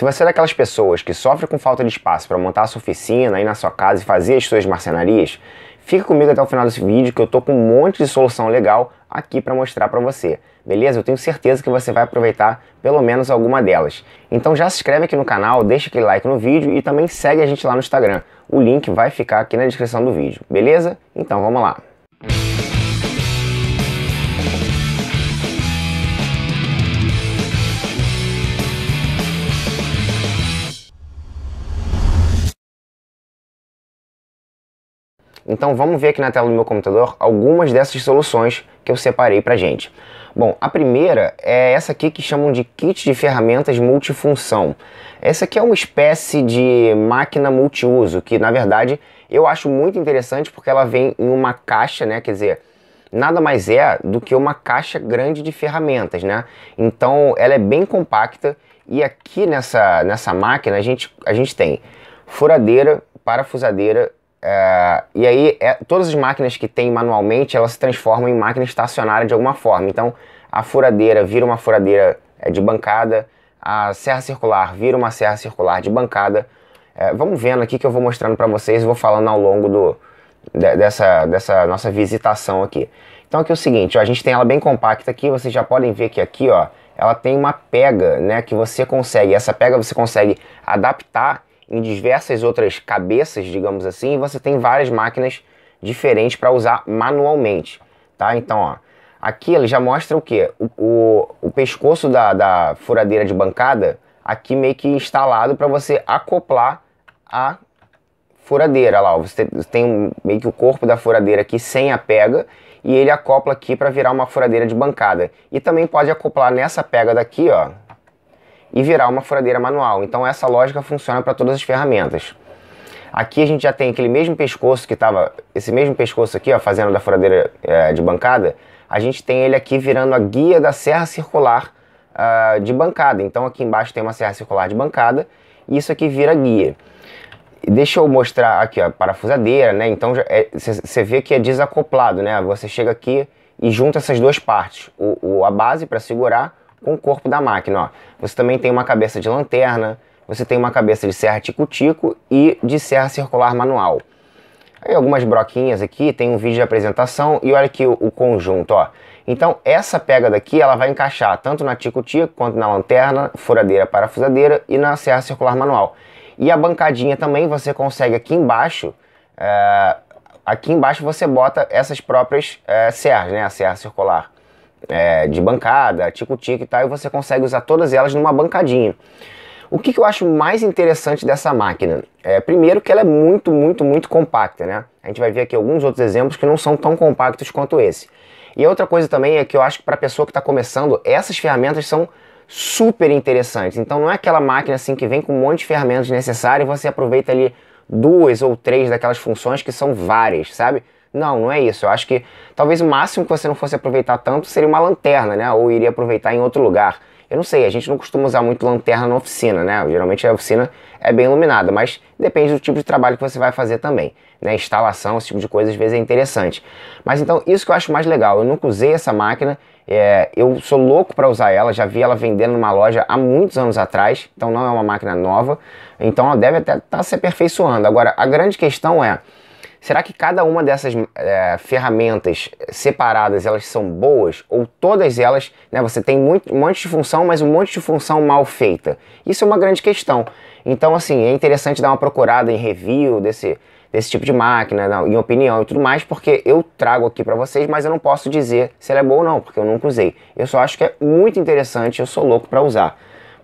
Se você é daquelas pessoas que sofre com falta de espaço para montar a sua oficina, aí na sua casa e fazer as suas marcenarias, fica comigo até o final desse vídeo que eu tô com um monte de solução legal aqui para mostrar para você. Beleza? Eu tenho certeza que você vai aproveitar pelo menos alguma delas. Então já se inscreve aqui no canal, deixa aquele like no vídeo e também segue a gente lá no Instagram. O link vai ficar aqui na descrição do vídeo. Beleza? Então vamos lá. Então vamos ver aqui na tela do meu computador algumas dessas soluções que eu separei para gente. Bom, a primeira é essa aqui que chamam de kit de ferramentas multifunção. Essa aqui é uma espécie de máquina multiuso, que na verdade eu acho muito interessante porque ela vem em uma caixa, né? Quer dizer, nada mais é do que uma caixa grande de ferramentas, né? Então ela é bem compacta e aqui nessa, nessa máquina a gente, a gente tem furadeira, parafusadeira, Uh, e aí, é, todas as máquinas que tem manualmente, elas se transformam em máquina estacionária de alguma forma. Então, a furadeira vira uma furadeira é, de bancada, a serra circular vira uma serra circular de bancada. É, vamos vendo aqui que eu vou mostrando para vocês, vou falando ao longo do, de, dessa, dessa nossa visitação aqui. Então aqui é o seguinte, ó, a gente tem ela bem compacta aqui, vocês já podem ver que aqui ó, ela tem uma pega né, que você consegue, essa pega você consegue adaptar em diversas outras cabeças, digamos assim, e você tem várias máquinas diferentes para usar manualmente, tá? Então, ó, aqui ele já mostra o que? O, o, o, pescoço da, da furadeira de bancada aqui meio que instalado para você acoplar a furadeira lá. Ó. Você tem meio que o corpo da furadeira aqui sem a pega e ele acopla aqui para virar uma furadeira de bancada. E também pode acoplar nessa pega daqui, ó e virar uma furadeira manual. Então essa lógica funciona para todas as ferramentas. Aqui a gente já tem aquele mesmo pescoço que estava, esse mesmo pescoço aqui, ó, fazendo da furadeira é, de bancada, a gente tem ele aqui virando a guia da serra circular uh, de bancada. Então aqui embaixo tem uma serra circular de bancada e isso aqui vira guia. Deixa eu mostrar aqui, ó, parafusadeira, né? Então você é, vê que é desacoplado, né? Você chega aqui e junta essas duas partes, o, o a base para segurar com o corpo da máquina, ó. Você também tem uma cabeça de lanterna, você tem uma cabeça de serra tico-tico e de serra circular manual. Aí algumas broquinhas aqui, tem um vídeo de apresentação e olha aqui o, o conjunto, ó. Então essa pega daqui, ela vai encaixar tanto na tico-tico quanto na lanterna, furadeira, parafusadeira e na serra circular manual. E a bancadinha também você consegue aqui embaixo, é, aqui embaixo você bota essas próprias é, serras, né, a serra circular é, de bancada, tico-tico e tal, e você consegue usar todas elas numa bancadinha. O que, que eu acho mais interessante dessa máquina? É, primeiro que ela é muito, muito, muito compacta, né? A gente vai ver aqui alguns outros exemplos que não são tão compactos quanto esse. E outra coisa também é que eu acho que para a pessoa que está começando, essas ferramentas são super interessantes. Então não é aquela máquina assim que vem com um monte de ferramentas necessárias e você aproveita ali duas ou três daquelas funções que são várias, sabe? Não, não é isso. Eu acho que talvez o máximo que você não fosse aproveitar tanto seria uma lanterna, né? Ou iria aproveitar em outro lugar. Eu não sei, a gente não costuma usar muito lanterna na oficina, né? Geralmente a oficina é bem iluminada, mas depende do tipo de trabalho que você vai fazer também, né? Instalação, esse tipo de coisa às vezes é interessante. Mas então, isso que eu acho mais legal. Eu nunca usei essa máquina, é, eu sou louco para usar ela, já vi ela vendendo numa loja há muitos anos atrás, então não é uma máquina nova, então ela deve até estar tá se aperfeiçoando. Agora, a grande questão é Será que cada uma dessas é, ferramentas separadas elas são boas ou todas elas, né, você tem muito, um monte de função, mas um monte de função mal feita? Isso é uma grande questão. Então, assim, é interessante dar uma procurada em review desse, desse tipo de máquina, em opinião e tudo mais, porque eu trago aqui para vocês, mas eu não posso dizer se ela é boa ou não, porque eu nunca usei. Eu só acho que é muito interessante, eu sou louco para usar.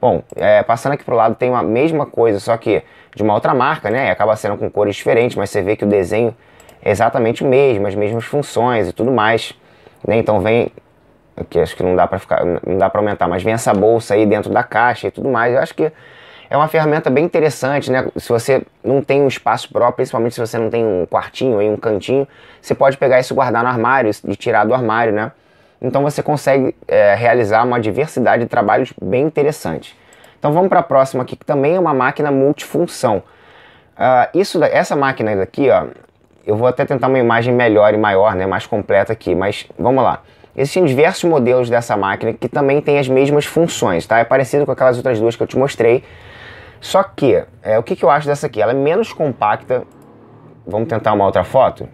Bom, é, passando aqui pro lado tem a mesma coisa, só que de uma outra marca, né? Acaba sendo com cores diferentes, mas você vê que o desenho é exatamente o mesmo, as mesmas funções e tudo mais. Né? Então vem aqui, acho que não dá para ficar, não dá para aumentar, mas vem essa bolsa aí dentro da caixa e tudo mais. Eu acho que é uma ferramenta bem interessante, né? Se você não tem um espaço próprio, principalmente se você não tem um quartinho aí, um cantinho, você pode pegar isso e guardar no armário, e tirar do armário, né? Então você consegue é, realizar uma diversidade de trabalhos bem interessante. Então vamos para a próxima aqui, que também é uma máquina multifunção. Uh, isso, essa máquina daqui, ó, eu vou até tentar uma imagem melhor e maior, né, mais completa aqui, mas vamos lá. Existem diversos modelos dessa máquina que também tem as mesmas funções, tá? É parecido com aquelas outras duas que eu te mostrei. Só que, é, o que, que eu acho dessa aqui? Ela é menos compacta. Vamos tentar uma outra foto?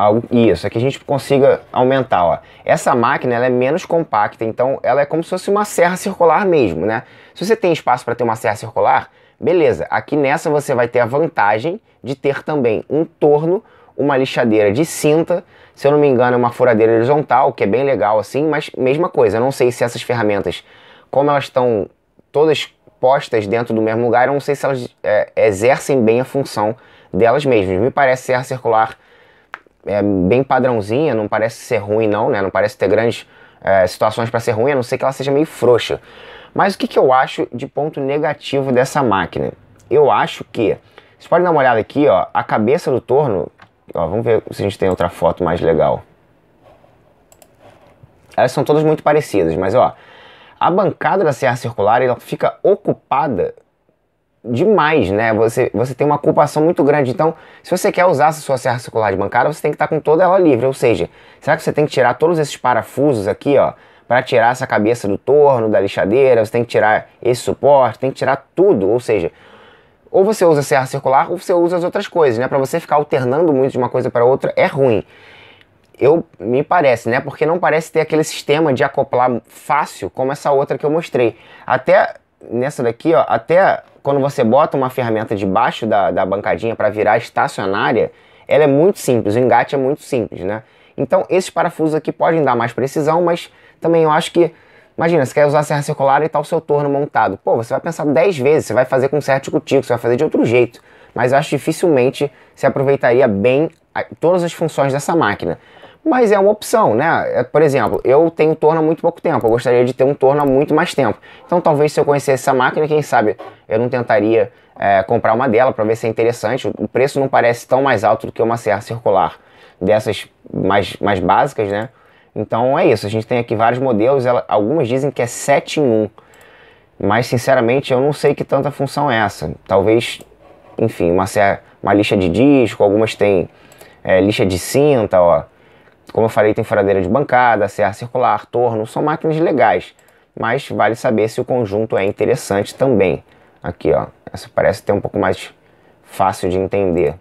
algo isso, é que a gente consiga aumentar. Ó. Essa máquina ela é menos compacta, então ela é como se fosse uma serra circular mesmo, né? Se você tem espaço para ter uma serra circular, beleza. Aqui nessa você vai ter a vantagem de ter também um torno, uma lixadeira de cinta, se eu não me engano é uma furadeira horizontal, que é bem legal assim, mas mesma coisa. Eu não sei se essas ferramentas, como elas estão todas postas dentro do mesmo lugar, eu não sei se elas é, exercem bem a função delas mesmas. Me parece serra circular é bem padrãozinha, não parece ser ruim não, né? Não parece ter grandes é, situações para ser ruim, a não ser que ela seja meio frouxa. Mas o que, que eu acho de ponto negativo dessa máquina? Eu acho que, vocês podem dar uma olhada aqui, ó, a cabeça do torno, ó, vamos ver se a gente tem outra foto mais legal. Elas são todas muito parecidas, mas ó, a bancada da serra circular ela fica ocupada demais, né? Você, você tem uma culpação muito grande. Então, se você quer usar essa sua serra circular de bancada, você tem que estar com toda ela livre. Ou seja, será que você tem que tirar todos esses parafusos aqui, ó, para tirar essa cabeça do torno, da lixadeira, você tem que tirar esse suporte, tem que tirar tudo. Ou seja, ou você usa a serra circular ou você usa as outras coisas, né? Para você ficar alternando muito de uma coisa para outra é ruim. Eu me parece, né? Porque não parece ter aquele sistema de acoplar fácil como essa outra que eu mostrei. Até nessa daqui, ó, até quando você bota uma ferramenta debaixo da, da bancadinha para virar estacionária, ela é muito simples, o engate é muito simples, né? Então esses parafusos aqui podem dar mais precisão, mas também eu acho que, imagina, você quer usar a serra circular e tá o seu torno montado. Pô, você vai pensar 10 vezes, você vai fazer com certo de você vai fazer de outro jeito. Mas eu acho dificilmente se aproveitaria bem todas as funções dessa máquina mas é uma opção, né? É, por exemplo, eu tenho torno há muito pouco tempo, eu gostaria de ter um torno há muito mais tempo. Então talvez se eu conhecesse essa máquina, quem sabe eu não tentaria é, comprar uma dela para ver se é interessante. O preço não parece tão mais alto do que uma serra circular dessas mais, mais básicas, né? Então é isso, a gente tem aqui vários modelos, ela, algumas dizem que é 7 em 1. Mas sinceramente eu não sei que tanta função é essa. Talvez, enfim, uma, serra, uma lixa de disco, algumas têm é, lixa de cinta, ó como eu falei, tem furadeira de bancada, serra circular, torno, são máquinas legais, mas vale saber se o conjunto é interessante também. Aqui, ó, essa parece ter um pouco mais fácil de entender.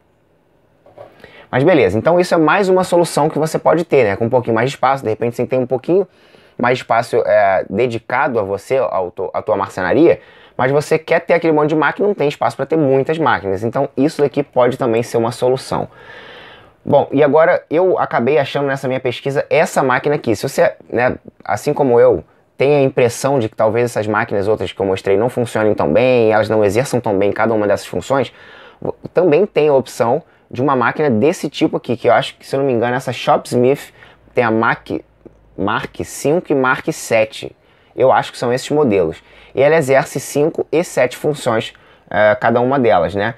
Mas beleza, então isso é mais uma solução que você pode ter, né? Com um pouquinho mais de espaço, de repente você tem um pouquinho mais de espaço é, dedicado a você, a tua marcenaria, mas você quer ter aquele monte de máquina, não tem espaço para ter muitas máquinas. Então isso daqui pode também ser uma solução. Bom, e agora eu acabei achando nessa minha pesquisa essa máquina aqui. Se você, né, assim como eu, tem a impressão de que talvez essas máquinas outras que eu mostrei não funcionem tão bem, elas não exerçam tão bem cada uma dessas funções, também tem a opção de uma máquina desse tipo aqui, que eu acho que, se eu não me engano, essa Shopsmith tem a Mac, Mark 5 e Mark 7. Eu acho que são esses modelos. E ela exerce 5 e 7 funções, uh, cada uma delas, né?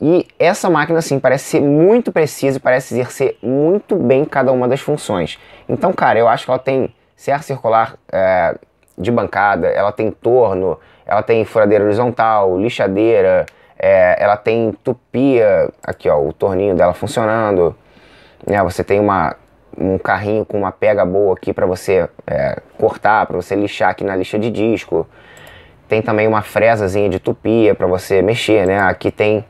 E essa máquina, assim, parece ser muito precisa e parece exercer muito bem cada uma das funções. Então, cara, eu acho que ela tem serra circular é, de bancada, ela tem torno, ela tem furadeira horizontal, lixadeira, é, ela tem tupia, aqui ó, o torninho dela funcionando, né? Você tem uma, um carrinho com uma pega boa aqui para você é, cortar, para você lixar aqui na lixa de disco. Tem também uma fresazinha de tupia para você mexer, né? Aqui tem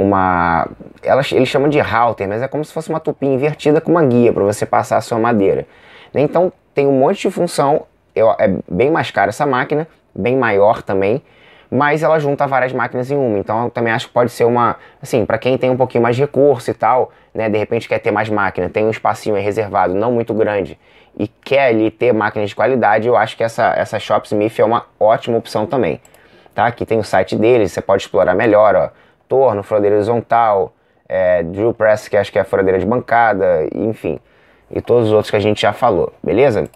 uma. Elas, eles chamam de halter, mas é como se fosse uma tupinha invertida com uma guia para você passar a sua madeira. Né? Então tem um monte de função, eu, é bem mais cara essa máquina, bem maior também, mas ela junta várias máquinas em uma. Então eu também acho que pode ser uma. Assim, para quem tem um pouquinho mais de recurso e tal, né? De repente quer ter mais máquina, tem um espacinho reservado, não muito grande, e quer ali ter máquinas de qualidade, eu acho que essa, essa Shopsmith é uma ótima opção também. Tá? Aqui tem o site deles, você pode explorar melhor, ó torno, furadeira horizontal, é, drill press, que acho que é a furadeira de bancada, enfim. E todos os outros que a gente já falou, beleza?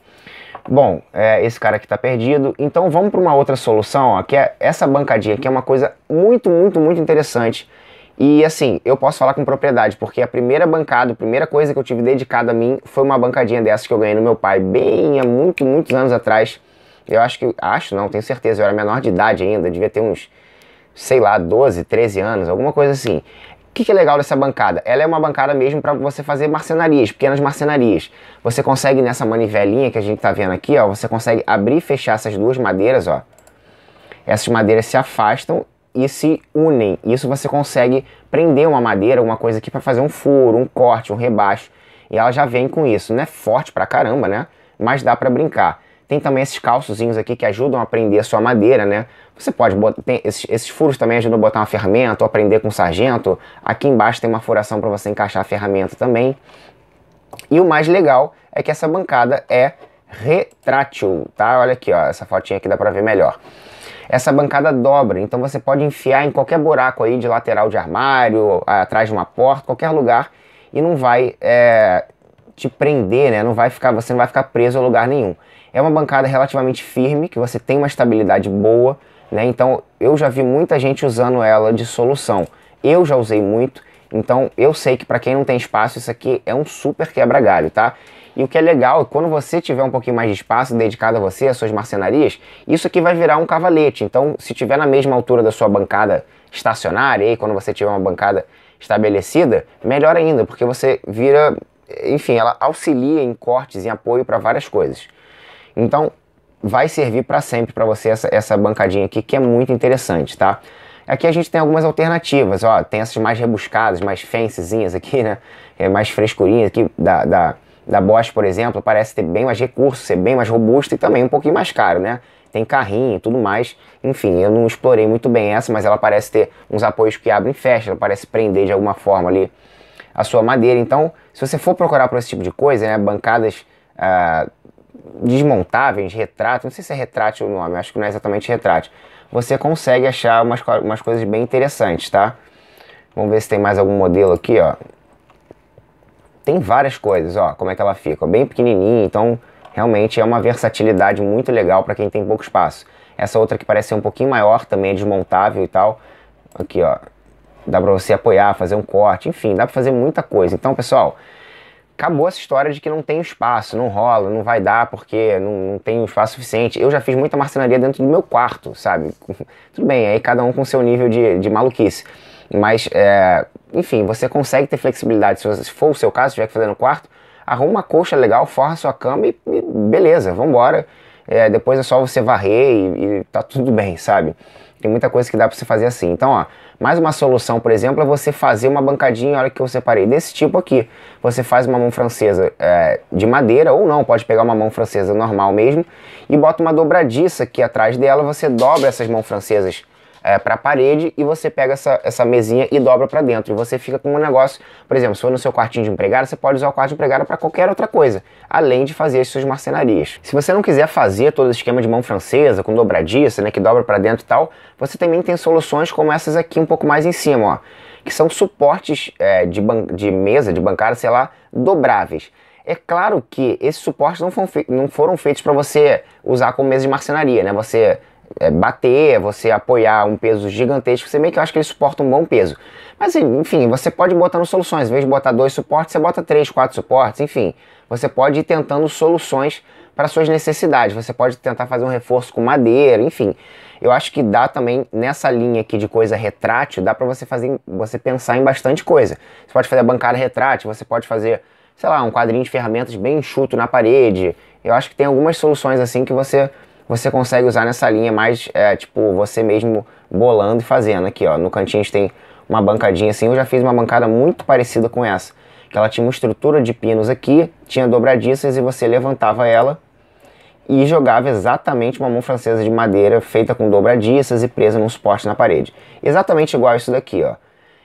Bom, é, esse cara aqui está perdido, então vamos para uma outra solução, ó, que é essa bancadinha aqui é uma coisa muito, muito, muito interessante. E assim, eu posso falar com propriedade, porque a primeira bancada, a primeira coisa que eu tive dedicada a mim foi uma bancadinha dessa que eu ganhei no meu pai, bem há muito, muitos anos atrás. Eu acho que, acho não, tenho certeza, eu era menor de idade ainda, devia ter uns sei lá, 12, 13 anos, alguma coisa assim. O que, que, é legal dessa bancada? Ela é uma bancada mesmo para você fazer marcenarias, pequenas marcenarias. Você consegue nessa manivelinha que a gente está vendo aqui, ó, você consegue abrir e fechar essas duas madeiras, ó. Essas madeiras se afastam e se unem. Isso você consegue prender uma madeira, alguma coisa aqui para fazer um furo, um corte, um rebaixo. E ela já vem com isso. Não é forte pra caramba, né? Mas dá para brincar. Tem também esses calçozinhos aqui que ajudam a prender a sua madeira, né? Você pode botar. Tem, esses, esses furos também ajudam a botar uma ferramenta ou aprender com o sargento. Aqui embaixo tem uma furação para você encaixar a ferramenta também. E o mais legal é que essa bancada é retrátil, tá? Olha aqui, ó, essa fotinha aqui dá para ver melhor. Essa bancada dobra, então você pode enfiar em qualquer buraco aí de lateral de armário, atrás de uma porta, qualquer lugar, e não vai é, te prender, né? Não vai ficar, você não vai ficar preso a lugar nenhum. É uma bancada relativamente firme, que você tem uma estabilidade boa, né? Então eu já vi muita gente usando ela de solução. Eu já usei muito, então eu sei que para quem não tem espaço, isso aqui é um super quebra-galho, tá? E o que é legal é quando você tiver um pouquinho mais de espaço dedicado a você, às suas marcenarias, isso aqui vai virar um cavalete. Então, se tiver na mesma altura da sua bancada estacionária, e quando você tiver uma bancada estabelecida, melhor ainda, porque você vira, enfim, ela auxilia em cortes, em apoio para várias coisas. Então, vai servir para sempre para você essa, essa bancadinha aqui, que é muito interessante, tá? Aqui a gente tem algumas alternativas, ó, tem essas mais rebuscadas, mais fancyzinhas aqui, né? É, mais frescurinhas aqui da, da, da Bosch, por exemplo, parece ter bem mais recursos, ser bem mais robusto e também um pouquinho mais caro, né? Tem carrinho e tudo mais. Enfim, eu não explorei muito bem essa, mas ela parece ter uns apoios que abrem e fecham, ela parece prender de alguma forma ali a sua madeira. Então, se você for procurar por esse tipo de coisa, né, bancadas... Uh, desmontáveis, retratos, não sei se é retrátil o nome, acho que não é exatamente retrátil. Você consegue achar umas, umas coisas bem interessantes, tá? Vamos ver se tem mais algum modelo aqui, ó. Tem várias coisas, ó, como é que ela fica, bem pequenininha, então realmente é uma versatilidade muito legal para quem tem pouco espaço. Essa outra que parece ser um pouquinho maior também é desmontável e tal. Aqui, ó, dá para você apoiar, fazer um corte, enfim, dá para fazer muita coisa. Então, pessoal, acabou essa história de que não tem espaço, não rola, não vai dar porque não, não tem espaço suficiente. Eu já fiz muita marcenaria dentro do meu quarto, sabe? Tudo bem, aí cada um com seu nível de, de maluquice. Mas, é, enfim, você consegue ter flexibilidade. Se for o seu caso, se tiver que fazer no quarto, arruma uma colcha legal, forra sua cama e, e beleza, vambora. É, depois é só você varrer e, e tá tudo bem, sabe? Tem muita coisa que dá para você fazer assim. Então, ó, mais uma solução, por exemplo, é você fazer uma bancadinha, olha que eu separei, desse tipo aqui. Você faz uma mão francesa é, de madeira ou não, pode pegar uma mão francesa normal mesmo e bota uma dobradiça aqui atrás dela, você dobra essas mãos francesas é, para a parede e você pega essa, essa mesinha e dobra para dentro. E você fica com um negócio, por exemplo, se for no seu quartinho de empregada, você pode usar o quarto de empregada para qualquer outra coisa, além de fazer as suas marcenarias. Se você não quiser fazer todo o esquema de mão francesa, com dobradiça, né, que dobra para dentro e tal, você também tem soluções como essas aqui um pouco mais em cima, ó, que são suportes é, de, de mesa, de bancada, sei lá, dobráveis. É claro que esses suportes não foram, não foram feitos para você usar como mesa de marcenaria, né? Você é bater, é você apoiar um peso gigantesco, você meio que acha que ele suporta um bom peso. Mas enfim, você pode botar no soluções, em vez de botar dois suportes, você bota três, quatro suportes, enfim. Você pode ir tentando soluções para suas necessidades, você pode tentar fazer um reforço com madeira, enfim. Eu acho que dá também nessa linha aqui de coisa retrátil, dá para você fazer, você pensar em bastante coisa. Você pode fazer a bancada retrátil, você pode fazer, sei lá, um quadrinho de ferramentas bem enxuto na parede. Eu acho que tem algumas soluções assim que você você consegue usar nessa linha mais, é, tipo, você mesmo bolando e fazendo. Aqui, ó, no cantinho a gente tem uma bancadinha assim. Eu já fiz uma bancada muito parecida com essa. Que ela tinha uma estrutura de pinos aqui, tinha dobradiças e você levantava ela e jogava exatamente uma mão francesa de madeira feita com dobradiças e presa num suporte na parede. Exatamente igual a isso daqui, ó.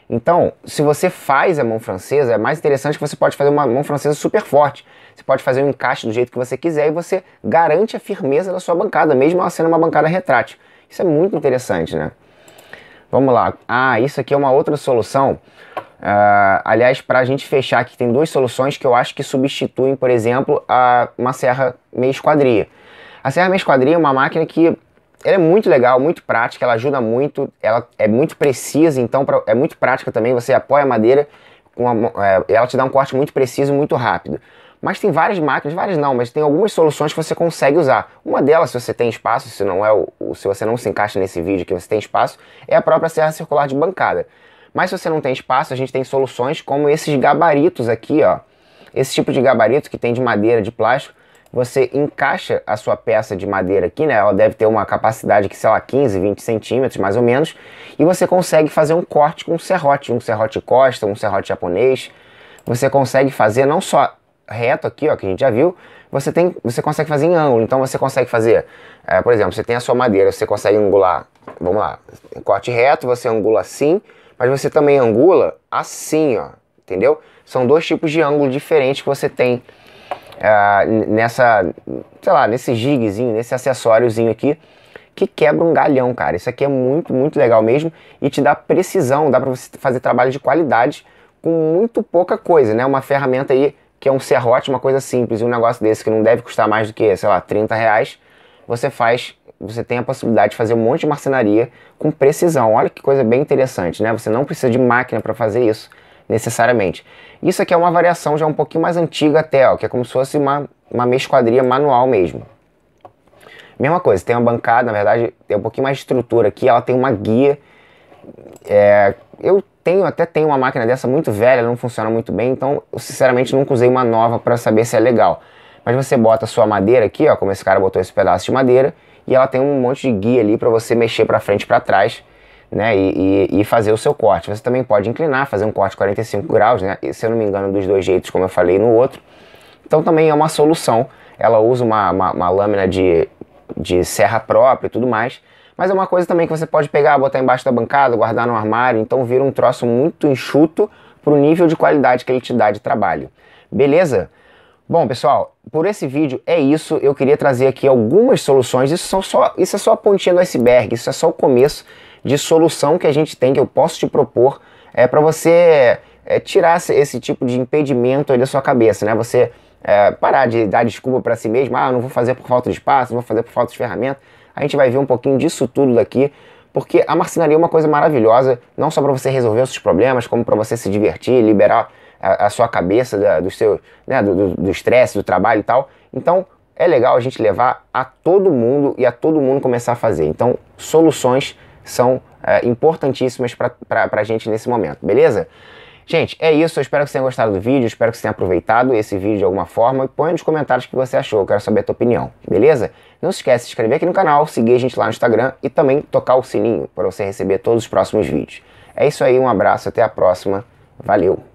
Então, se você faz a mão francesa, é mais interessante que você pode fazer uma mão francesa super forte. Você pode fazer um encaixe do jeito que você quiser e você garante a firmeza da sua bancada, mesmo ela sendo uma bancada retrátil. Isso é muito interessante, né? Vamos lá. Ah, isso aqui é uma outra solução. Uh, aliás, para a gente fechar aqui, tem duas soluções que eu acho que substituem, por exemplo, a, uma serra meia esquadria. A serra meia esquadria é uma máquina que ela é muito legal, muito prática, ela ajuda muito, ela é muito precisa, então pra, é muito prática também. Você apoia a madeira, uma, é, ela te dá um corte muito preciso, muito rápido. Mas tem várias máquinas, várias não, mas tem algumas soluções que você consegue usar. Uma delas, se você tem espaço, se não é o, se você não se encaixa nesse vídeo que você tem espaço, é a própria serra circular de bancada. Mas se você não tem espaço, a gente tem soluções como esses gabaritos aqui, ó. Esse tipo de gabarito que tem de madeira, de plástico, você encaixa a sua peça de madeira aqui, né? Ela deve ter uma capacidade que, sei lá, 15, 20 centímetros, mais ou menos. E você consegue fazer um corte com um serrote, um serrote costa, um serrote japonês. Você consegue fazer não só reto aqui, ó, que a gente já viu, você, tem, você consegue fazer em ângulo. Então você consegue fazer, é, por exemplo, você tem a sua madeira, você consegue angular, vamos lá, corte reto, você angula assim, mas você também angula assim, ó, entendeu? São dois tipos de ângulo diferentes que você tem é, nessa, sei lá, nesse gigzinho, nesse acessóriozinho aqui, que quebra um galhão, cara. Isso aqui é muito, muito legal mesmo e te dá precisão, dá para você fazer trabalho de qualidade com muito pouca coisa, né? Uma ferramenta aí que é um serrote, uma coisa simples, e um negócio desse que não deve custar mais do que, sei lá, 30 reais, você faz, você tem a possibilidade de fazer um monte de marcenaria com precisão. Olha que coisa bem interessante, né? Você não precisa de máquina para fazer isso, necessariamente. Isso aqui é uma variação já um pouquinho mais antiga até, ó, que é como se fosse uma, uma mesquadria manual mesmo. Mesma coisa, tem uma bancada, na verdade, tem um pouquinho mais de estrutura aqui, ela tem uma guia. É, eu tenho, até tenho uma máquina dessa muito velha, não funciona muito bem, então eu sinceramente nunca usei uma nova para saber se é legal. Mas você bota a sua madeira aqui, ó, como esse cara botou esse pedaço de madeira, e ela tem um monte de guia ali para você mexer para frente e para trás, né, e, e, e, fazer o seu corte. Você também pode inclinar, fazer um corte 45 graus, né, se eu não me engano dos dois jeitos, como eu falei no outro. Então também é uma solução. Ela usa uma, uma, uma lâmina de, de serra própria e tudo mais, mas é uma coisa também que você pode pegar, botar embaixo da bancada, guardar no armário, então vira um troço muito enxuto para o nível de qualidade que ele te dá de trabalho. Beleza? Bom, pessoal, por esse vídeo é isso. Eu queria trazer aqui algumas soluções. Isso, são só, isso é só a pontinha do iceberg, isso é só o começo de solução que a gente tem, que eu posso te propor, é para você é, tirar esse tipo de impedimento da sua cabeça, né? Você é, parar de dar desculpa para si mesmo, ah, não vou fazer por falta de espaço, não vou fazer por falta de ferramenta. A gente vai ver um pouquinho disso tudo daqui, porque a marcenaria é uma coisa maravilhosa, não só para você resolver os seus problemas, como para você se divertir, liberar a, a sua cabeça da, do seu, né, do estresse, do, do, do trabalho e tal. Então, é legal a gente levar a todo mundo e a todo mundo começar a fazer. Então, soluções são é, importantíssimas para a gente nesse momento, beleza? Gente, é isso. Eu espero que você tenha gostado do vídeo, espero que você tenha aproveitado esse vídeo de alguma forma. E põe nos comentários o que você achou, eu quero saber a tua opinião, beleza? Não se esquece de se inscrever aqui no canal, seguir a gente lá no Instagram e também tocar o sininho para você receber todos os próximos vídeos. É isso aí, um abraço, até a próxima. Valeu!